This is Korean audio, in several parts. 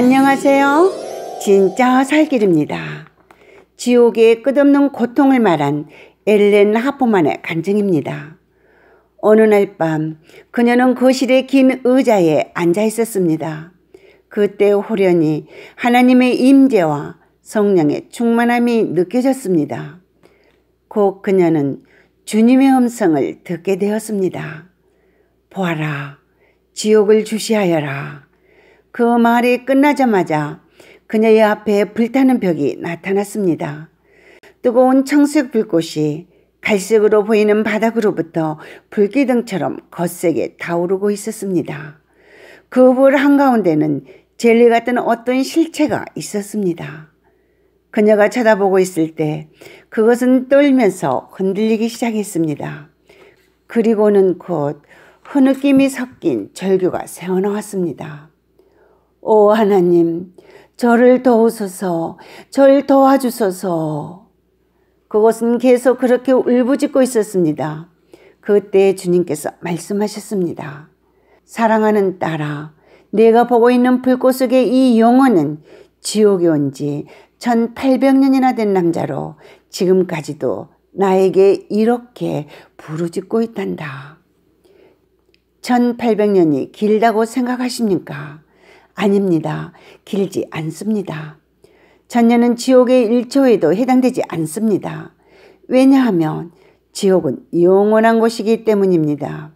안녕하세요. 진짜 살길입니다. 지옥의 끝없는 고통을 말한 엘렌 하포만의 간증입니다. 어느 날 밤 그녀는 거실의 긴 의자에 앉아 있었습니다. 그때 호련히 하나님의 임재와 성령의 충만함이 느껴졌습니다. 곧 그녀는 주님의 음성을 듣게 되었습니다. 보아라, 지옥을 주시하여라. 그 말이 끝나자마자 그녀의 앞에 불타는 벽이 나타났습니다. 뜨거운 청색 불꽃이 갈색으로 보이는 바닥으로부터 불기둥처럼 거세게 타오르고 있었습니다. 그 불 한가운데는 젤리 같은 어떤 실체가 있었습니다. 그녀가 쳐다보고 있을 때 그것은 떨면서 흔들리기 시작했습니다. 그리고는 곧 흐느낌이 섞인 절규가 새어나왔습니다. 오 하나님, 저를 도우소서, 저를 도와주소서. 그것은 계속 그렇게 울부짖고 있었습니다. 그때 주님께서 말씀하셨습니다. 사랑하는 딸아, 내가 보고 있는 불꽃 속의 이 영혼은 지옥에 온 지 1800년이나 된 남자로 지금까지도 나에게 이렇게 부르짖고 있단다. 1800년이 길다고 생각하십니까? 아닙니다. 길지 않습니다. 잔녀는 지옥의 1초에도 해당되지 않습니다. 왜냐하면 지옥은 영원한 곳이기 때문입니다.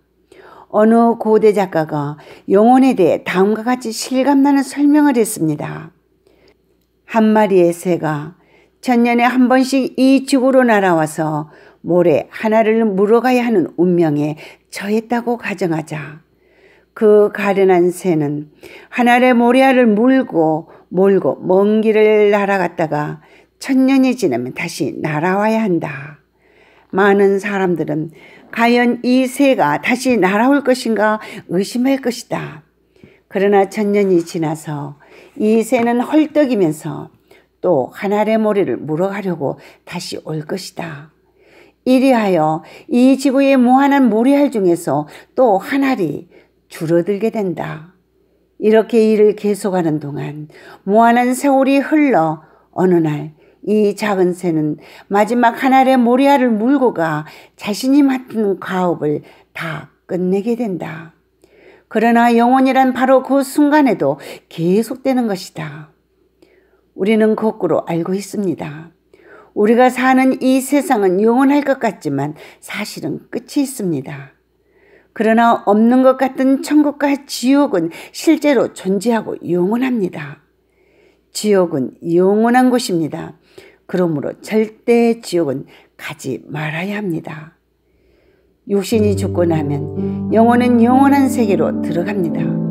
어느 고대 작가가 영혼에 대해 다음과 같이 실감나는 설명을 했습니다. 한 마리의 새가 천년에 한 번씩 이 지구로 날아와서 모래 하나를 물어가야 하는 운명에 처했다고 가정하자. 그 가련한 새는 하늘의 모래알을 물고 몰고 먼 길을 날아갔다가 천년이 지나면 다시 날아와야 한다. 많은 사람들은 과연 이 새가 다시 날아올 것인가 의심할 것이다. 그러나 천년이 지나서 이 새는 헐떡이면서 또 하늘의 모래를 물어가려고 다시 올 것이다. 이리하여 이 지구의 무한한 모래알 중에서 또 하나리 줄어들게 된다. 이렇게 일을 계속하는 동안 무한한 세월이 흘러 어느 날 이 작은 새는 마지막 한 알의 모래알을 물고 가 자신이 맡은 과업을 다 끝내게 된다. 그러나 영혼이란 바로 그 순간에도 계속되는 것이다. 우리는 거꾸로 알고 있습니다. 우리가 사는 이 세상은 영원할 것 같지만 사실은 끝이 있습니다. 그러나 없는 것 같은 천국과 지옥은 실제로 존재하고 영원합니다. 지옥은 영원한 곳입니다. 그러므로 절대 지옥은 가지 말아야 합니다. 육신이 죽고 나면 영혼은 영원한 세계로 들어갑니다.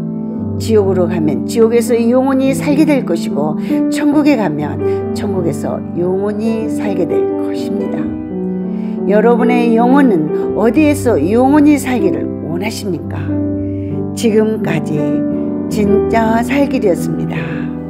지옥으로 가면 지옥에서 영혼이 살게 될 것이고 천국에 가면 천국에서 영혼이 살게 될 것입니다. 여러분의 영혼은 어디에서 영원히 살기를 원하십니까? 지금까지 진짜 살길이었습니다.